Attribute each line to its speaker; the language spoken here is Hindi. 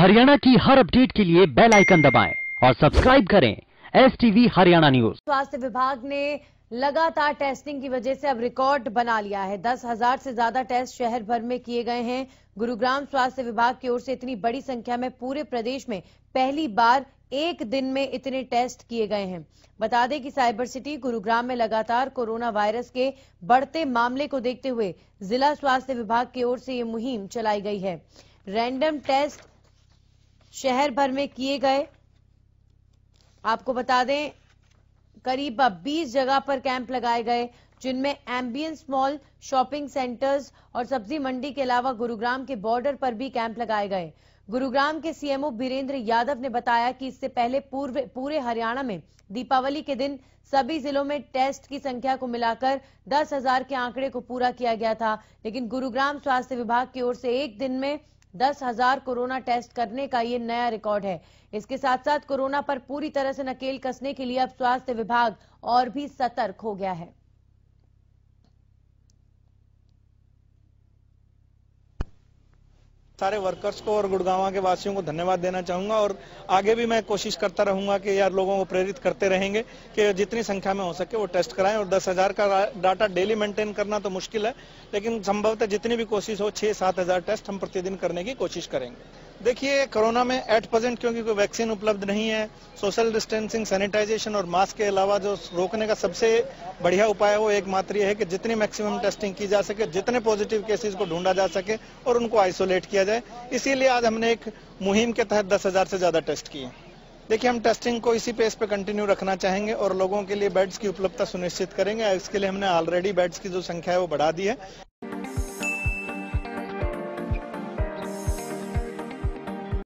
Speaker 1: हरियाणा की हर अपडेट के लिए बेल आइकन दबाएं और सब्सक्राइब करें एस टीवी हरियाणा न्यूज स्वास्थ्य विभाग ने लगातार टेस्टिंग की वजह से अब रिकॉर्ड बना लिया है दस हजार से ज्यादा टेस्ट शहर भर में किए गए हैं गुरुग्राम स्वास्थ्य विभाग की ओर से इतनी बड़ी संख्या में पूरे प्रदेश में पहली बार एक दिन में इतने टेस्ट किए गए हैं बता दें कि साइबर सिटी गुरुग्राम में लगातार कोरोना वायरस के बढ़ते मामले को देखते हुए जिला स्वास्थ्य विभाग की ओर से ये मुहिम चलाई गई है रैंडम टेस्ट शहर भर में किए गए आपको बता दें करीब 20 जगह पर कैंप लगाए गए जिनमें एम्बियंस मॉल शॉपिंग सेंटर्स और सब्जी मंडी के अलावा गुरुग्राम के बॉर्डर पर भी कैंप लगाए गए गुरुग्राम के सीएमओ बीरेंद्र यादव ने बताया कि इससे पहले पूर्व पूरे हरियाणा में दीपावली के दिन सभी जिलों में टेस्ट की संख्या को मिलाकर दस हजार के आंकड़े को पूरा किया गया था लेकिन गुरुग्राम स्वास्थ्य विभाग की ओर से एक दिन में दस हजार कोरोना टेस्ट करने का ये नया रिकॉर्ड है इसके साथ साथ कोरोना पर पूरी तरह से नकेल कसने के लिए अब स्वास्थ्य विभाग और भी सतर्क हो गया है
Speaker 2: सारे वर्कर्स को और गुड़गावा के वासियों को धन्यवाद देना चाहूंगा और आगे भी मैं कोशिश करता रहूंगा कि यार लोगों को प्रेरित करते रहेंगे कि जितनी संख्या में हो सके वो टेस्ट कराएं और दस हज़ार का डाटा डेली मेंटेन करना तो मुश्किल है लेकिन संभवतः जितनी भी कोशिश हो छः सात हज़ार टेस्ट हम प्रतिदिन करने की कोशिश करेंगे देखिए कोरोना में एट प्रेजेंट क्योंकि कोई वैक्सीन उपलब्ध नहीं है सोशल डिस्टेंसिंग सैनिटाइजेशन और मास्क के अलावा जो रोकने का सबसे बढ़िया उपाय है वो एकमात्र ये है कि जितनी मैक्सिमम टेस्टिंग की जा सके जितने पॉजिटिव केसेस को ढूंढा जा सके और उनको आइसोलेट किया जाए इसीलिए आज हमने एक मुहिम के तहत दस हजार से ज्यादा टेस्ट किए देखिए हम टेस्टिंग को इसी पेस पे कंटिन्यू रखना चाहेंगे और लोगों के लिए बेड्स की उपलब्धता सुनिश्चित करेंगे इसके लिए हमने ऑलरेडी बेड्स की जो संख्या है वो बढ़ा दी है